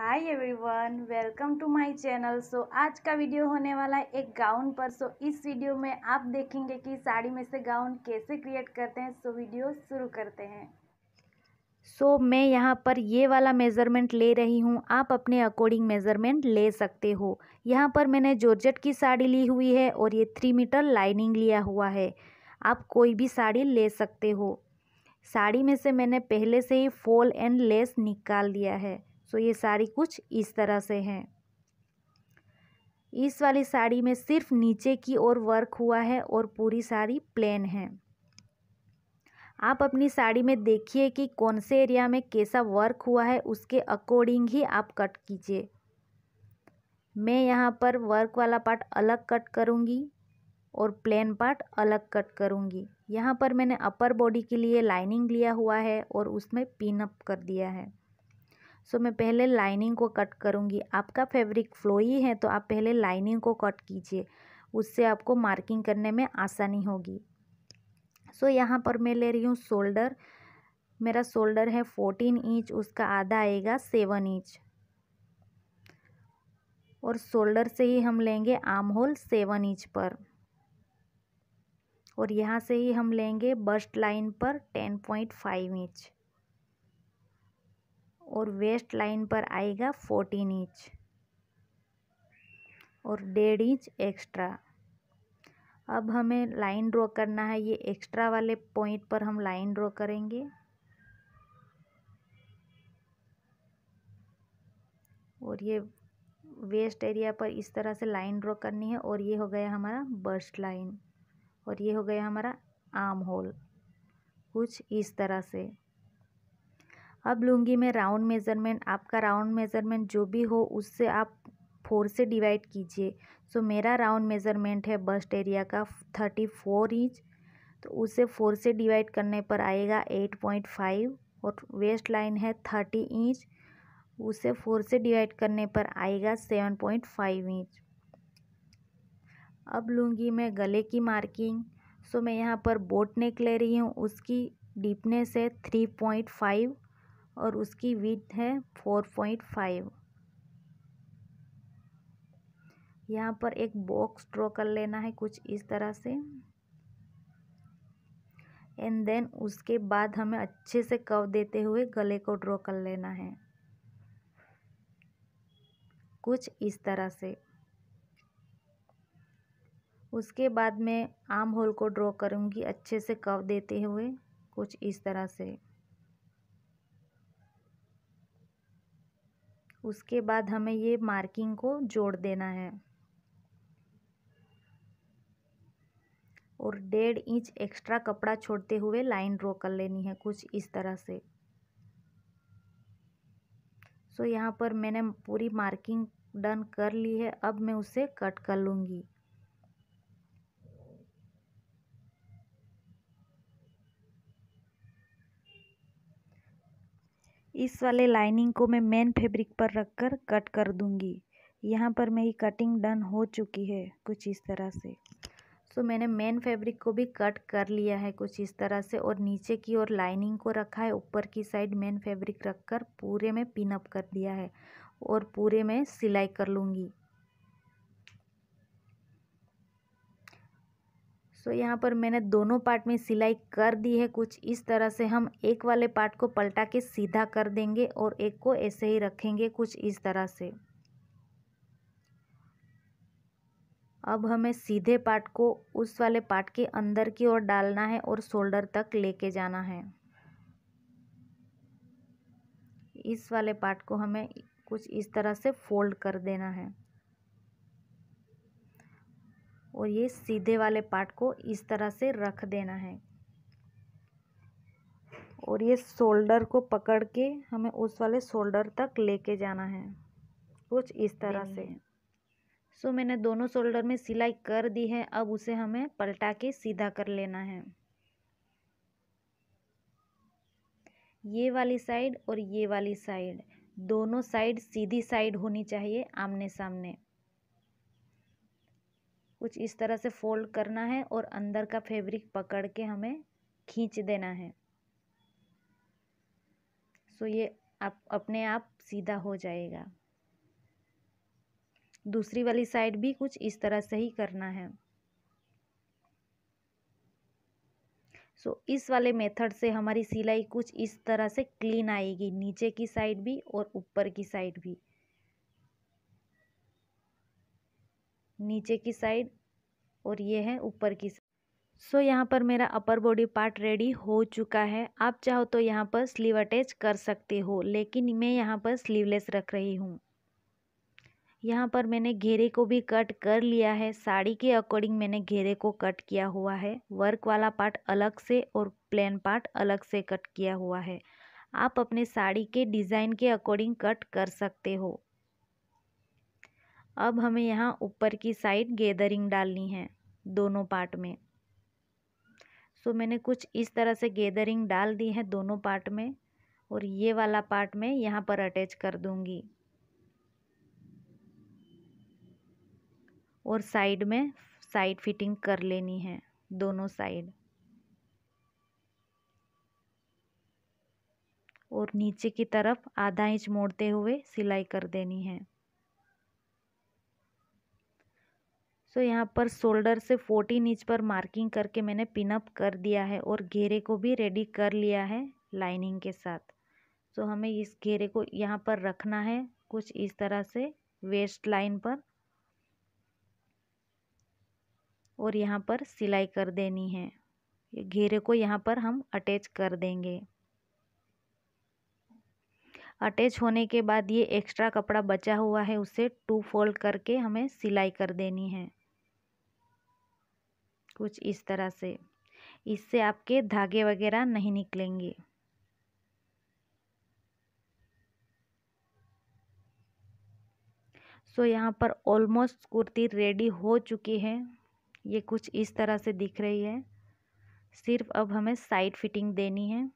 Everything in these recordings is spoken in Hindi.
hi everyone welcome to my channel so आज का वीडियो होने वाला है एक गाउन पर सो so, इस वीडियो में आप देखेंगे कि साड़ी में से गाउन कैसे क्रिएट करते हैं सो so, वीडियो शुरू करते हैं सो so, मैं यहाँ पर ये वाला मेज़रमेंट ले रही हूँ आप अपने अकॉर्डिंग मेज़रमेंट ले सकते हो यहाँ पर मैंने जॉर्जेट की साड़ी ली हुई है और ये थ्री मीटर लाइनिंग लिया हुआ है आप कोई भी साड़ी ले सकते हो साड़ी में से मैंने पहले से ही फॉल एंड लेस निकाल दिया है सो ये साड़ी कुछ इस तरह से है इस वाली साड़ी में सिर्फ नीचे की ओर वर्क हुआ है और पूरी साड़ी प्लेन है आप अपनी साड़ी में देखिए कि कौन से एरिया में कैसा वर्क हुआ है उसके अकॉर्डिंग ही आप कट कीजिए मैं यहाँ पर वर्क वाला पार्ट अलग कट करूँगी और प्लेन पार्ट अलग कट करूँगी यहाँ पर मैंने अपर बॉडी के लिए लाइनिंग लिया हुआ है और उसमें पिनअप कर दिया है सो मैं पहले लाइनिंग को कट करूँगी आपका फैब्रिक फ्लोई है तो आप पहले लाइनिंग को कट कीजिए उससे आपको मार्किंग करने में आसानी होगी सो so, यहाँ पर मैं ले रही हूँ शोल्डर मेरा शोल्डर है फोर्टीन इंच उसका आधा आएगा सेवन इंच और शोल्डर से ही हम लेंगे आर्म होल सेवन इंच पर और यहाँ से ही हम लेंगे बस्ट लाइन पर टेन पॉइंट फाइव इंच और वेस्ट लाइन पर आएगा फोर्टीन इंच और डेढ़ इंच एक्स्ट्रा अब हमें लाइन ड्रॉ करना है ये एक्स्ट्रा वाले पॉइंट पर हम लाइन ड्रॉ करेंगे और ये वेस्ट एरिया पर इस तरह से लाइन ड्रॉ करनी है और ये हो गया हमारा बर्स्ट लाइन और ये हो गया हमारा आर्म होल कुछ इस तरह से अब लूँगी मैं राउंड मेज़रमेंट आपका राउंड मेज़रमेंट जो भी हो उससे आप फोर से डिवाइड कीजिए सो मेरा राउंड मेज़रमेंट है बस्ट एरिया का थर्टी फोर इंच तो उसे फोर से डिवाइड करने पर आएगा एट पॉइंट फाइव और वेस्ट लाइन है थर्टी इंच उसे फोर से डिवाइड करने पर आएगा सेवन पॉइंट फाइव इंच अब लूँगी मैं गले की मार्किंग सो मैं यहाँ पर बोट नेक ले रही हूँ उसकी डीपनेस है थ्री पॉइंट फाइव और उसकी विथ है फोर पॉइंट फाइव यहाँ पर एक बॉक्स ड्रॉ कर लेना है कुछ इस तरह से एंड देन उसके बाद हमें अच्छे से कव देते हुए गले को ड्रॉ कर लेना है कुछ इस तरह से उसके बाद मैं आम होल को ड्रॉ करूँगी अच्छे से कव देते हुए कुछ इस तरह से उसके बाद हमें ये मार्किंग को जोड़ देना है और डेढ़ इंच एक्स्ट्रा कपड़ा छोड़ते हुए लाइन ड्रॉ कर लेनी है कुछ इस तरह से सो यहाँ पर मैंने पूरी मार्किंग डन कर ली है अब मैं उसे कट कर लूँगी इस वाले लाइनिंग को मैं मेन फैब्रिक पर रखकर कट कर दूंगी यहाँ पर मेरी कटिंग डन हो चुकी है कुछ इस तरह से सो मैंने मेन फैब्रिक को भी कट कर लिया है कुछ इस तरह से और नीचे की ओर लाइनिंग को रखा है ऊपर की साइड मेन फैब्रिक रखकर पूरे में पिनअप कर दिया है और पूरे में सिलाई कर लूँगी सो यहाँ पर मैंने दोनों पार्ट में सिलाई कर दी है कुछ इस तरह से हम एक वाले पार्ट को पलटा के सीधा कर देंगे और एक को ऐसे ही रखेंगे कुछ इस तरह से अब हमें सीधे पार्ट को उस वाले पार्ट के अंदर की ओर डालना है और शोल्डर तक लेके जाना है इस वाले पार्ट को हमें कुछ इस तरह से फोल्ड कर देना है और ये सीधे वाले पार्ट को इस तरह से रख देना है और ये शोल्डर को पकड़ के हमें उस वाले शोल्डर तक लेके जाना है कुछ इस तरह से सो मैंने दोनों शोल्डर में सिलाई कर दी है अब उसे हमें पलटा के सीधा कर लेना है ये वाली साइड और ये वाली साइड दोनों साइड सीधी साइड होनी चाहिए आमने सामने कुछ इस तरह से फोल्ड करना है और अंदर का फैब्रिक पकड़ के हमें खींच देना है सो ये आप अपने आप सीधा हो जाएगा दूसरी वाली साइड भी कुछ इस तरह से ही करना है सो so, इस वाले मेथड से हमारी सिलाई कुछ इस तरह से क्लीन आएगी नीचे की साइड भी और ऊपर की साइड भी नीचे की साइड और ये है ऊपर की साइड सो so, यहाँ पर मेरा अपर बॉडी पार्ट रेडी हो चुका है आप चाहो तो यहाँ पर स्लीव अटैच कर सकते हो लेकिन मैं यहाँ पर स्लीवलेस रख रही हूँ यहाँ पर मैंने घेरे को भी कट कर लिया है साड़ी के अकॉर्डिंग मैंने घेरे को कट किया हुआ है वर्क वाला पार्ट अलग से और प्लेन पार्ट अलग से कट किया हुआ है आप अपने साड़ी के डिज़ाइन के अकॉर्डिंग कट कर सकते हो अब हमें यहाँ ऊपर की साइड गेदरिंग डालनी है दोनों पार्ट में सो मैंने कुछ इस तरह से गेदरिंग डाल दी है दोनों पार्ट में और ये वाला पार्ट में यहाँ पर अटैच कर दूंगी और साइड में साइड फिटिंग कर लेनी है दोनों साइड और नीचे की तरफ आधा इंच मोड़ते हुए सिलाई कर देनी है सो तो यहाँ पर शोल्डर से फोर्टीन इंच पर मार्किंग करके मैंने पिनअप कर दिया है और घेरे को भी रेडी कर लिया है लाइनिंग के साथ सो तो हमें इस घेरे को यहाँ पर रखना है कुछ इस तरह से वेस्ट लाइन पर और यहाँ पर सिलाई कर देनी है घेरे को यहाँ पर हम अटैच कर देंगे अटैच होने के बाद ये एक्स्ट्रा कपड़ा बचा हुआ है उसे टू फोल्ड करके हमें सिलाई कर देनी है कुछ इस तरह से इससे आपके धागे वगैरह नहीं निकलेंगे सो so, यहाँ पर ऑलमोस्ट कुर्ती रेडी हो चुकी है ये कुछ इस तरह से दिख रही है सिर्फ अब हमें साइड फिटिंग देनी है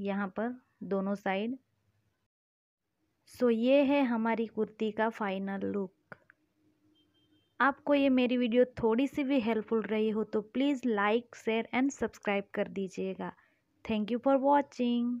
यहाँ पर दोनों साइड सो so, ये है हमारी कुर्ती का फाइनल लुक आपको ये मेरी वीडियो थोड़ी सी भी हेल्पफुल रही हो तो please like share and subscribe कर दीजिएगा थैंक यू फॉर वॉचिंग